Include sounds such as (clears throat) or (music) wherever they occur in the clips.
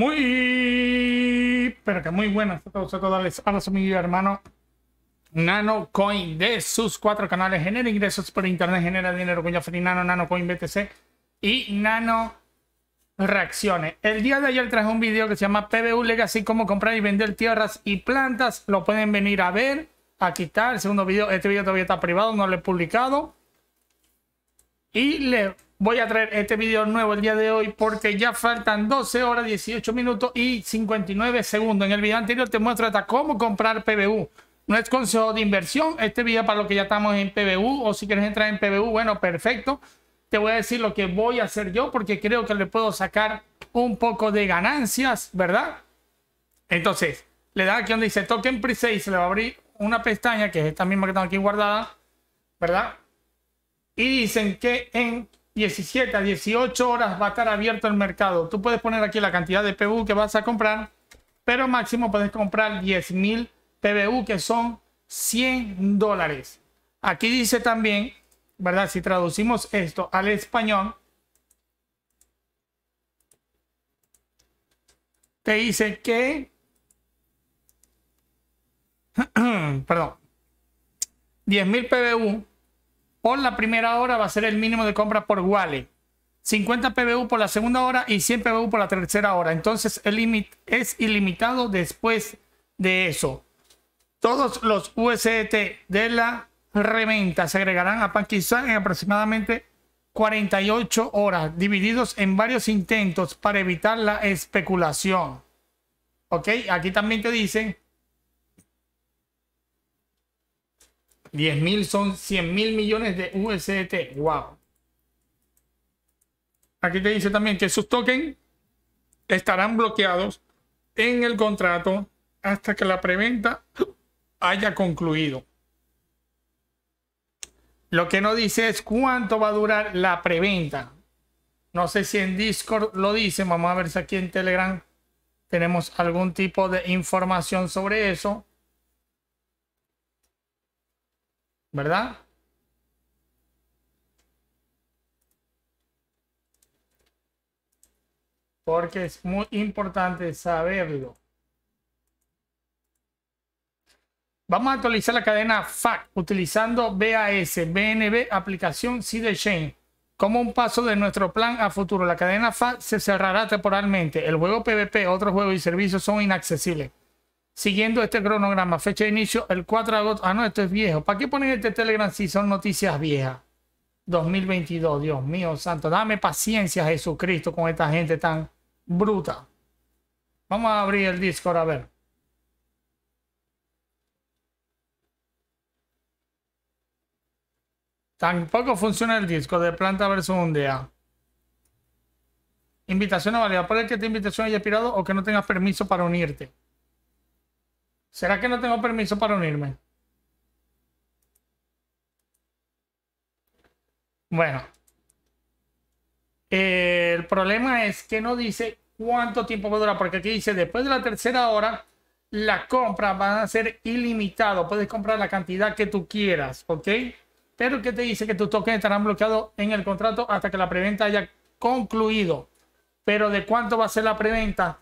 muy, pero que muy buenas a todos, a todos, a los amigos y nano coin de sus cuatro canales genera ingresos por internet, genera dinero con Jaffer Nano, coin BTC y Nano Reacciones. El día de ayer traje un video que se llama PBU Legacy, cómo comprar y vender tierras y plantas. Lo pueden venir a ver. Aquí está el segundo video. Este video todavía está privado, no lo he publicado. Y le voy a traer este vídeo nuevo el día de hoy porque ya faltan 12 horas, 18 minutos y 59 segundos. En el video anterior te muestro hasta cómo comprar PBU. No es consejo de inversión, este video para lo que ya estamos en PBU o si quieres entrar en PBU, bueno, perfecto. Te voy a decir lo que voy a hacer yo porque creo que le puedo sacar un poco de ganancias, ¿verdad? Entonces, le da aquí donde dice token pre y se le va a abrir una pestaña que es esta misma que tengo aquí guardada, ¿verdad? Y dicen que en 17 a 18 horas va a estar abierto el mercado. Tú puedes poner aquí la cantidad de PBU que vas a comprar, pero máximo puedes comprar 10.000 PBU, que son 100 dólares. Aquí dice también, ¿verdad? Si traducimos esto al español, te dice que... (clears throat) Perdón. 10.000 PBU por la primera hora va a ser el mínimo de compra por wallet. 50 PBU por la segunda hora y 100 PBU por la tercera hora. Entonces el límite es ilimitado después de eso. Todos los USDT de la reventa se agregarán a Pakistán en aproximadamente 48 horas, divididos en varios intentos para evitar la especulación. Ok, aquí también te dicen 10 mil son 100 mil millones de USDT. Wow. Aquí te dice también que sus tokens estarán bloqueados en el contrato hasta que la preventa haya concluido. Lo que no dice es cuánto va a durar la preventa. No sé si en Discord lo dice. Vamos a ver si aquí en Telegram tenemos algún tipo de información sobre eso. ¿Verdad? Porque es muy importante saberlo. Vamos a actualizar la cadena FAC utilizando BAS, BNB, aplicación CD Chain. Como un paso de nuestro plan a futuro, la cadena FAC se cerrará temporalmente. El juego PvP, otros juegos y servicios son inaccesibles siguiendo este cronograma. Fecha de inicio el 4 de agosto. Ah, no, esto es viejo. ¿Para qué ponen este Telegram si son noticias viejas? 2022, Dios mío santo. Dame paciencia, Jesucristo, con esta gente tan bruta. Vamos a abrir el Discord a ver. Tampoco funciona el disco de planta versus un día. Invitación a validar. Puede que te invitación haya expirado o que no tengas permiso para unirte. ¿Será que no tengo permiso para unirme? Bueno. Eh, el problema es que no dice cuánto tiempo va a durar, porque aquí dice, después de la tercera hora, la compra va a ser ilimitado. Puedes comprar la cantidad que tú quieras, ¿ok? Pero que te dice que tus tokens estarán bloqueados en el contrato hasta que la preventa haya concluido. Pero de cuánto va a ser la preventa,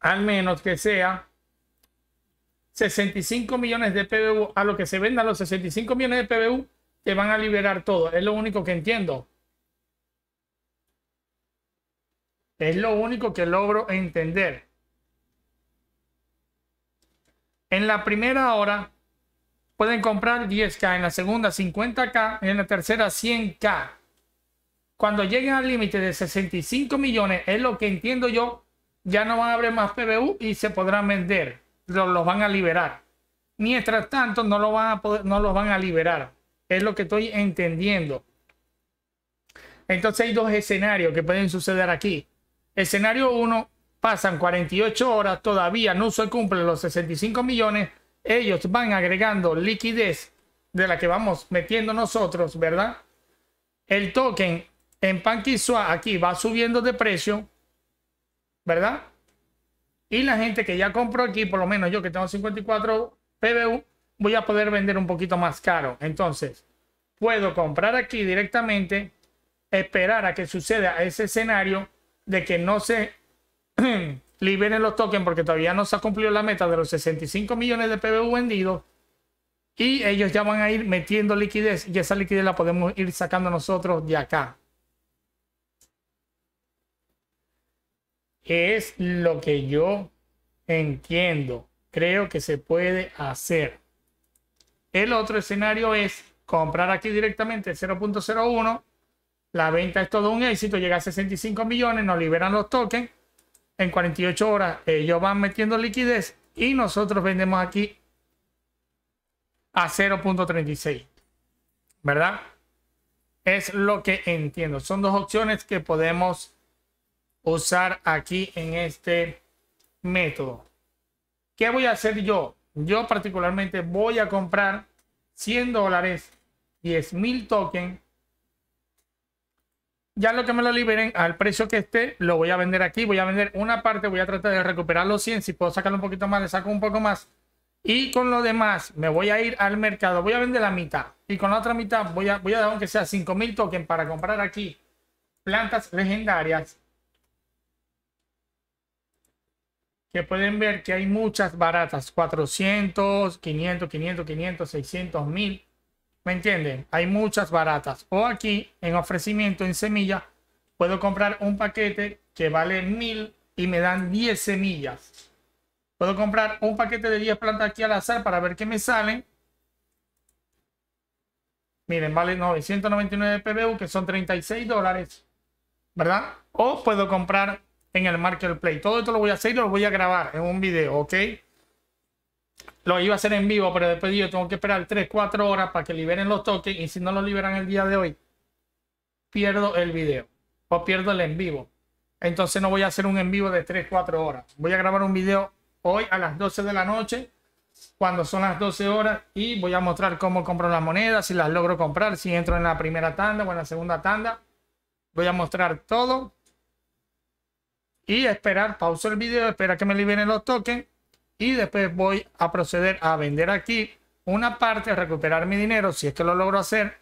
al menos que sea 65 millones de PBU, a lo que se vendan los 65 millones de PBU, te van a liberar todo. Es lo único que entiendo. Es lo único que logro entender. En la primera hora pueden comprar 10K, en la segunda 50K, en la tercera 100K. Cuando lleguen al límite de 65 millones, es lo que entiendo yo, ya no van a haber más PBU y se podrán vender, los, van a liberar. Mientras tanto, no, lo van a no los van a liberar. Es lo que estoy entendiendo. Entonces hay dos escenarios que pueden suceder aquí. Escenario 1, pasan 48 horas, todavía no se cumplen los 65 millones, ellos van agregando liquidez de la que vamos metiendo nosotros, ¿verdad? El token en Pankiswa aquí va subiendo de precio, ¿verdad? Y la gente que ya compró aquí, por lo menos yo que tengo 54 PBU, voy a poder vender un poquito más caro. Entonces, puedo comprar aquí directamente, esperar a que suceda ese escenario de que no se (clears throat) liberen los tokens porque todavía no se ha cumplido la meta de los 65 millones de PBU vendidos. Y ellos ya van a ir metiendo liquidez y esa liquidez la podemos ir sacando nosotros de acá. es lo que yo entiendo, creo que se puede hacer. El otro escenario es comprar aquí directamente 0.01, la venta es todo un éxito, llega a 65 millones, nos liberan los tokens, en 48 horas ellos van metiendo liquidez y nosotros vendemos aquí a 0.36, ¿verdad? Es lo que entiendo. Son dos opciones que podemos usar aquí en este método. ¿Qué voy a hacer yo? Yo particularmente voy a comprar 100 dólares, 10.000 mil tokens. Ya lo que me lo liberen al precio que esté, lo voy a vender aquí. Voy a vender una parte, voy a tratar de recuperar los 100. Si puedo sacarlo un poquito más, le saco un poco más. Y con lo demás, me voy a ir al mercado. Voy a vender la mitad. Y con la otra mitad, voy a, voy a dar aunque sea 5000 mil tokens para comprar aquí plantas legendarias que pueden ver que hay muchas baratas, 400, 500, 500, 500, 600, 1000. ¿Me entienden? Hay muchas baratas. O aquí, en ofrecimiento, en semilla, puedo comprar un paquete que vale 1000 y me dan 10 semillas. Puedo comprar un paquete de 10 plantas aquí al azar para ver qué me salen. Miren, vale 999 PBU, que son 36 dólares, ¿verdad? O puedo comprar en el Marketplace. Todo esto lo voy a hacer y lo voy a grabar en un video, ¿ok? Lo iba a hacer en vivo, pero después yo tengo que esperar 3, 4 horas para que liberen los tokens y si no lo liberan el día de hoy, pierdo el video o pierdo el en vivo. Entonces no voy a hacer un en vivo de 3, 4 horas. Voy a grabar un video hoy a las 12 de la noche, cuando son las 12 horas, y voy a mostrar cómo compro las monedas, si las logro comprar, si entro en la primera tanda o en la segunda tanda. Voy a mostrar todo y esperar, pauso el video, espera que me liberen los tokens y después voy a proceder a vender aquí una parte, a recuperar mi dinero si es que lo logro hacer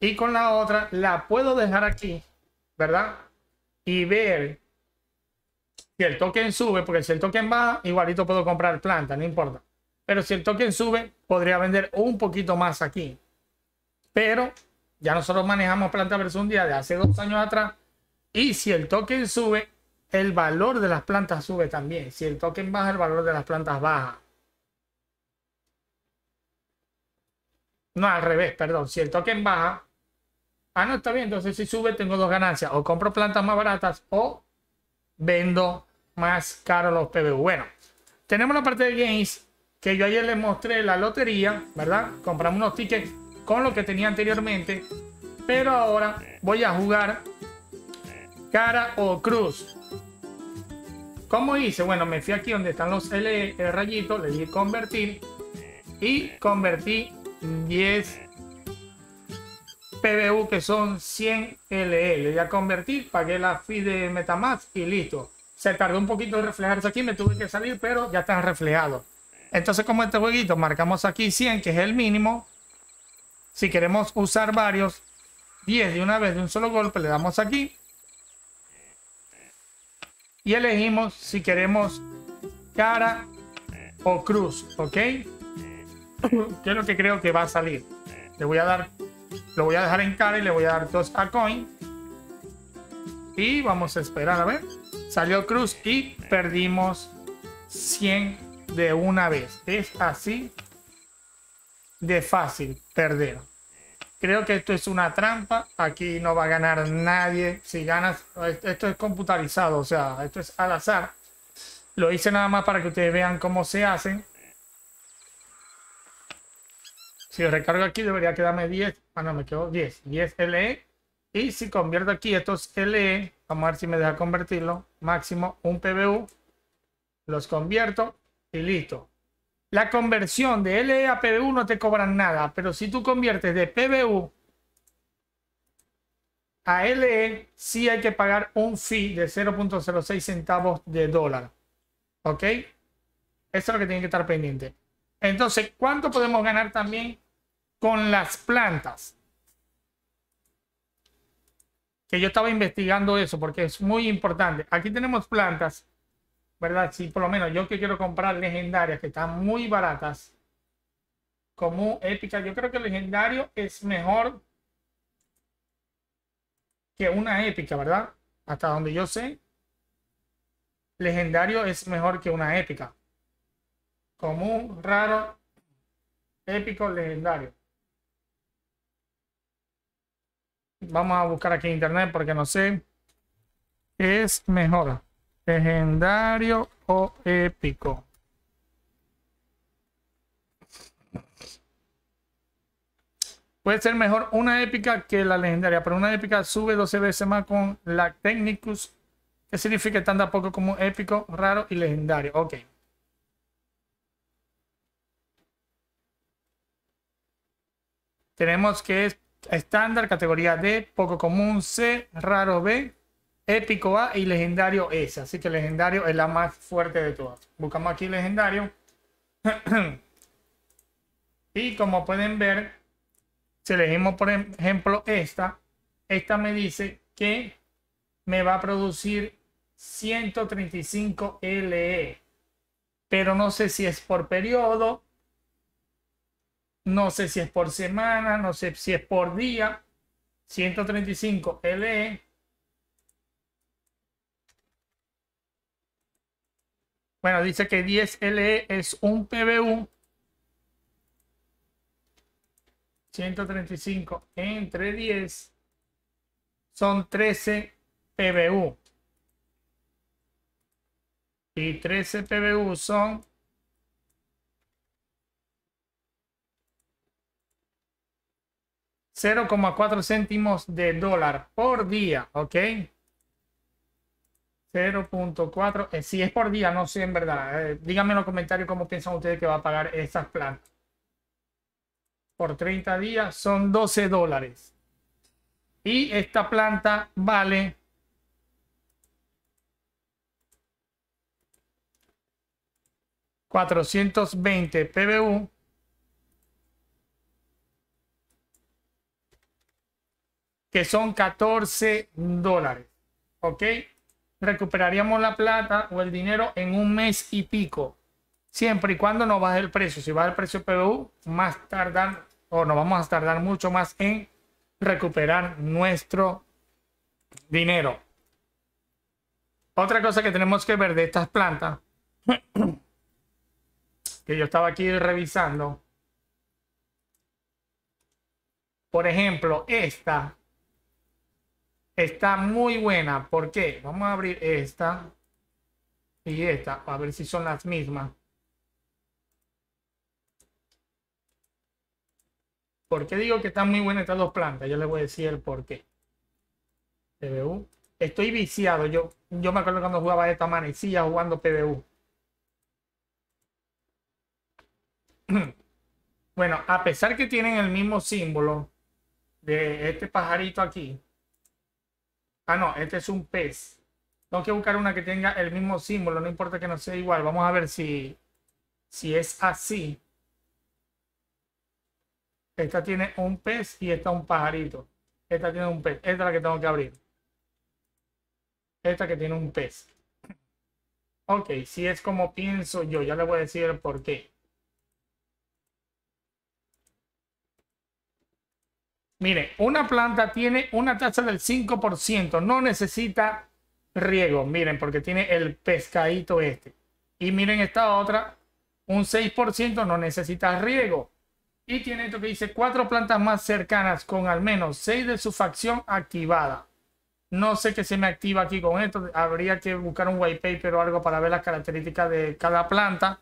y con la otra la puedo dejar aquí, ¿verdad? Y ver si el token sube, porque si el token baja, igualito puedo comprar planta, no importa. Pero si el token sube, podría vender un poquito más aquí. Pero ya nosotros manejamos planta versus un día de hace dos años atrás. Y si el token sube, el valor de las plantas sube también. Si el token baja, el valor de las plantas baja. No, al revés, perdón. Si el token baja, ah, no, está bien. Entonces, si sube, tengo dos ganancias. O compro plantas más baratas o vendo más caro los PBU. Bueno, tenemos la parte de games que yo ayer les mostré la lotería, ¿verdad? Compramos unos tickets con lo que tenía anteriormente. Pero ahora voy a jugar cara o cruz. ¿Cómo hice? Bueno, me fui aquí donde están los L rayitos, le di convertir y convertí 10 PBU que son 100 LL. Ya convertí, pagué la fee de Metamask y listo. Se tardó un poquito en reflejarse aquí, me tuve que salir, pero ya están reflejados. Entonces, como este jueguito, marcamos aquí 100, que es el mínimo. Si queremos usar varios, 10 de una vez de un solo golpe, le damos aquí y elegimos si queremos cara o cruz, ¿ok? ¿qué es lo que creo que va a salir. Le voy a dar, lo voy a dejar en cara y le voy a dar dos a coin. Y vamos a esperar a ver. Salió cruz y perdimos 100 de una vez. Es así de fácil perder. Creo que esto es una trampa. Aquí no va a ganar nadie. Si ganas, esto es computarizado, o sea, esto es al azar. Lo hice nada más para que ustedes vean cómo se hacen. Si recargo aquí, debería quedarme 10. Ah, no, me quedó 10. 10 LE. Y si convierto aquí estos LE, vamos a ver si me deja convertirlo. Máximo un PBU. Los convierto y listo. La conversión de LE a PBU no te cobran nada, pero si tú conviertes de PBU a LE, sí hay que pagar un fee de 0.06 centavos de dólar. ¿Ok? Eso es lo que tiene que estar pendiente. Entonces, ¿cuánto podemos ganar también con las plantas? Que yo estaba investigando eso porque es muy importante. Aquí tenemos plantas ¿verdad? Si por lo menos yo que quiero comprar legendarias que están muy baratas, como épica, yo creo que legendario es mejor que una épica, ¿verdad? Hasta donde yo sé, legendario es mejor que una épica. Común, raro, épico, legendario. Vamos a buscar aquí en internet porque no sé. Es mejor legendario o épico. Puede ser mejor una épica que la legendaria, pero una épica sube 12 veces más con la Technicus, que significa tan poco como épico, raro y legendario. Ok. Tenemos que es estándar, categoría D, poco común C, raro B, Épico A y Legendario S. Así que Legendario es la más fuerte de todas. Buscamos aquí Legendario. (clears throat) y como pueden ver, si elegimos por ejemplo esta, esta me dice que me va a producir 135 LE. Pero no sé si es por periodo, no sé si es por semana, no sé si es por día. 135 LE Bueno, dice que 10LE es un PBU 135 entre 10 son 13 PBU. Y 13 PBU son 0,4 céntimos de dólar por día, ¿ok? 0.4, eh, si es por día, no sé en verdad. Eh, díganme en los comentarios cómo piensan ustedes que va a pagar esas plantas. Por 30 días son 12 dólares. Y esta planta vale ...420 PBU... ...que son 14 dólares... ¿Ok? recuperaríamos la plata o el dinero en un mes y pico, siempre y cuando no baje el precio. Si va el precio PBU, más tardan o nos vamos a tardar mucho más en recuperar nuestro dinero. Otra cosa que tenemos que ver de estas plantas, (clears throat) que yo estaba aquí revisando, por ejemplo, esta Está muy buena. ¿Por qué? Vamos a abrir esta y esta, a ver si son las mismas. ¿Por qué digo que están muy buenas estas dos plantas? Yo les voy a decir el por qué. PBU. Estoy viciado. Yo, yo me acuerdo cuando jugaba esta manecilla jugando PBU. (clears throat) Bueno, a pesar que tienen el mismo símbolo de este pajarito aquí, Ah, no, este es un pez. Tengo que buscar una que tenga el mismo símbolo, no importa que no sea igual. Vamos a ver si, si es así. Esta tiene un pez y esta un pajarito. Esta tiene un pez. Esta es la que tengo que abrir. Esta que tiene un pez. Ok, si es como pienso yo, ya le voy a decir el por qué. Mire, una planta tiene una tasa del 5%, no necesita riego, miren, porque tiene el pescadito este. Y miren esta otra, un 6% no necesita riego. Y tiene esto que dice, cuatro plantas más cercanas con al menos seis de su facción activada. No sé qué se me activa aquí con esto, habría que buscar un white paper o algo para ver las características de cada planta,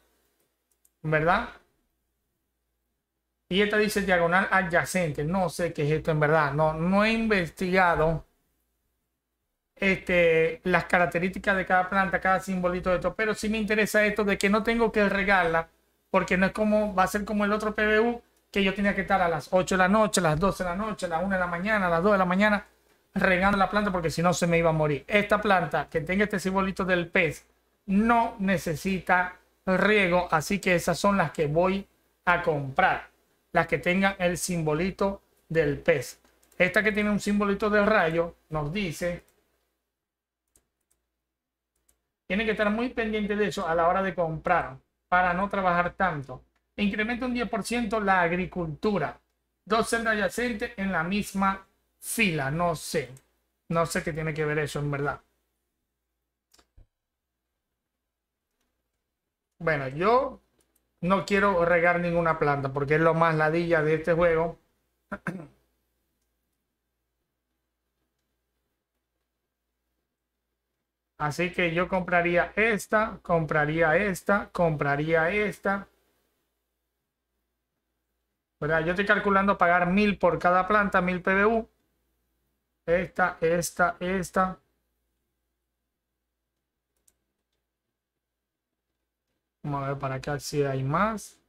¿verdad? Y esta dice diagonal adyacente. No sé qué es esto en verdad. No, no he investigado este, las características de cada planta, cada simbolito de esto. Pero sí me interesa esto de que no tengo que regarla. Porque no es como, va a ser como el otro PBU que yo tenía que estar a las 8 de la noche, a las 12 de la noche, a las 1 de la mañana, a las 2 de la mañana regando la planta porque si no se me iba a morir. Esta planta que tenga este simbolito del pez no necesita riego, así que esas son las que voy a comprar las que tengan el simbolito del pez. Esta que tiene un simbolito del rayo nos dice, tiene que estar muy pendiente de eso a la hora de comprar para no trabajar tanto. Incrementa un 10% la agricultura. Dos celdas adyacentes en la misma fila. No sé. No sé qué tiene que ver eso en verdad. Bueno, yo no quiero regar ninguna planta porque es lo más ladilla de este juego. Así que yo compraría esta, compraría esta, compraría esta. Yo estoy calculando pagar mil por cada planta, mil PBU. Esta, esta, esta. Vamos a ver para acá si hay más.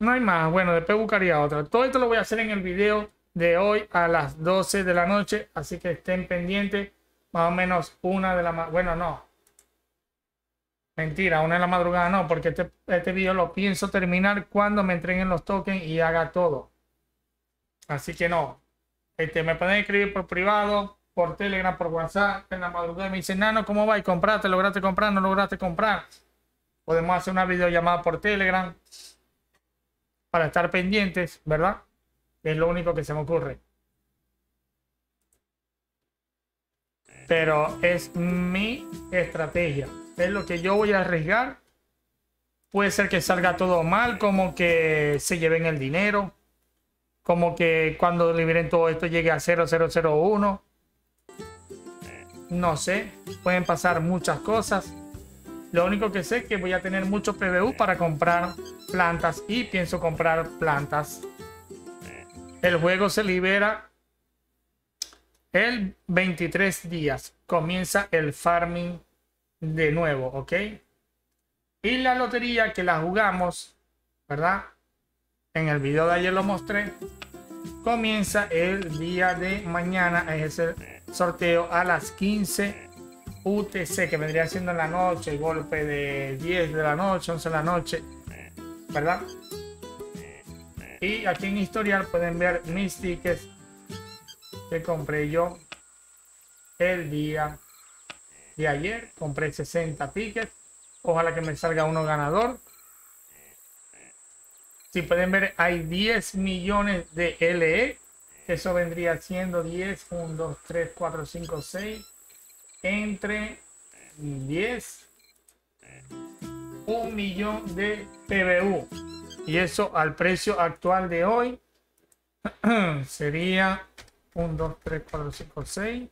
No hay más. Bueno, después buscaría otra. Todo esto lo voy a hacer en el video de hoy a las 12 de la noche. Así que estén pendientes. Más o menos una de la... Bueno, no. Mentira, una de la madrugada no, porque este, este video lo pienso terminar cuando me entreguen los tokens y haga todo. Así que no. Este, me pueden escribir por privado por Telegram, por WhatsApp, en la madrugada me dicen, Nano, ¿cómo va? ¿Y compraste? ¿Lograste comprar? ¿No lograste comprar? Podemos hacer una videollamada por Telegram para estar pendientes, ¿verdad? Es lo único que se me ocurre. Pero es mi estrategia. Es lo que yo voy a arriesgar. Puede ser que salga todo mal, como que se lleven el dinero, como que cuando liberen todo esto llegue a 0001 no sé, pueden pasar muchas cosas. Lo único que sé es que voy a tener mucho PBU para comprar plantas y pienso comprar plantas. El juego se libera el 23 días. Comienza el farming de nuevo, ¿ok? Y la lotería que la jugamos, ¿verdad? En el video de ayer lo mostré comienza el día de mañana, es el sorteo a las 15 UTC, que vendría siendo en la noche, el golpe de 10 de la noche, 11 de la noche, ¿verdad? Y aquí en historial pueden ver mis tickets que compré yo el día de ayer. Compré 60 tickets. Ojalá que me salga uno ganador. Si pueden ver, hay 10 millones de LE. Eso vendría siendo 10, 1, 2, 3, 4, 5, 6. Entre 10, un millón de PBU. Y eso al precio actual de hoy (clears throat) sería 1, 2, 3, 4, 5, 6.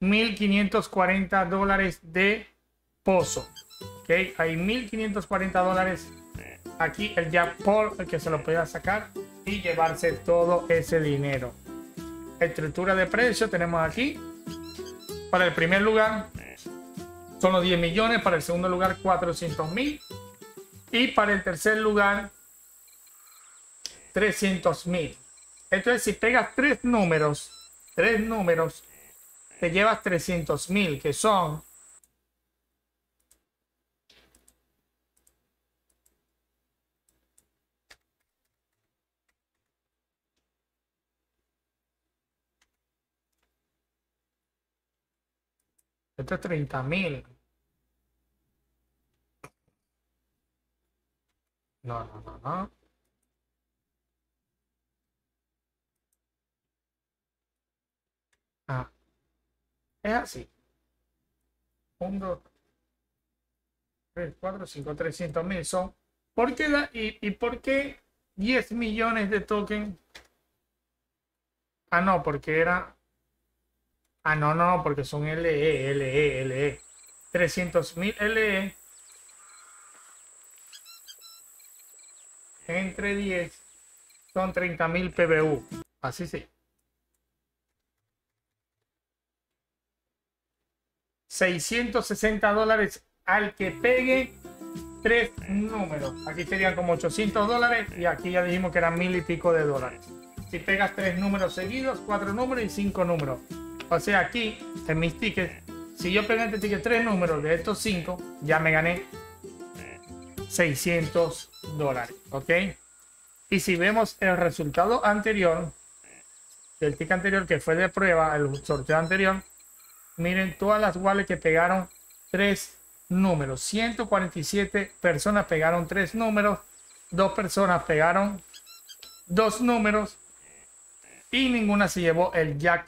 1.540 dólares de pozo. Okay, hay 1540 dólares aquí el el que se lo pueda sacar y llevarse todo ese dinero. Estructura de precio tenemos aquí. Para el primer lugar son los 10 millones, para el segundo lugar 400 mil y para el tercer lugar 300 mil. Entonces si pegas tres números, tres números, te llevas 300 mil que son Esto es 30 mil. No, no, no, no. Ah. Es así. 1, 2, 3, 4, 5, 300 mil son. ¿Por qué la, y, ¿Y por qué 10 millones de tokens? Ah, no, porque era Ah, no, no, porque son LE, LE, LE. 300.000 LE entre 10 son 30.000 PBU. Así sí. 660 dólares al que pegue tres números. Aquí serían como 800 dólares y aquí ya dijimos que eran mil y pico de dólares. Si pegas tres números seguidos, cuatro números y cinco números o sea aquí en mis tickets. Si yo pegué este ticket tres números de estos cinco, ya me gané 600 dólares. ¿Ok? Y si vemos el resultado anterior, el ticket anterior que fue de prueba, el sorteo anterior, miren todas las wallets que pegaron tres números. 147 personas pegaron tres números, dos personas pegaron dos números y ninguna se llevó el jack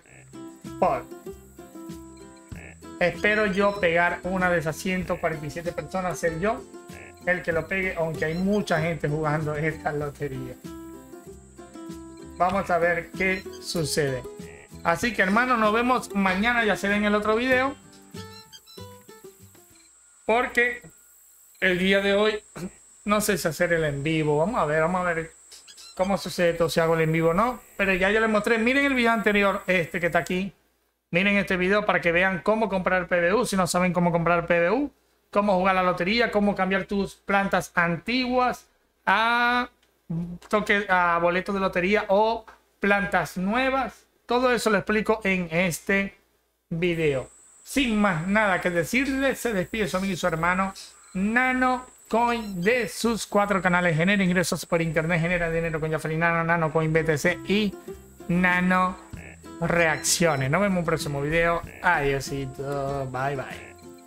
eh, espero yo pegar una de esas 147 personas, ser yo el que lo pegue, aunque hay mucha gente jugando esta lotería. Vamos a ver qué sucede. Así que hermanos, nos vemos mañana, ya se en el otro video. Porque el día de hoy no sé si hacer el en vivo. Vamos a ver, vamos a ver cómo sucede esto, si hago el en vivo o no. Pero ya yo les mostré, miren el video anterior, este que está aquí. Miren este video para que vean cómo comprar PBU, si no saben cómo comprar PBU, cómo jugar la lotería, cómo cambiar tus plantas antiguas a, toque, a boletos de lotería o plantas nuevas. Todo eso lo explico en este video. Sin más nada que decirles, se despide su amigo y su hermano Nano Coin de sus cuatro canales. Genera ingresos por internet, genera dinero con Jafari Nano Coin BTC y Nano reacciones. Nos vemos en un próximo video. Adiósito. Bye bye.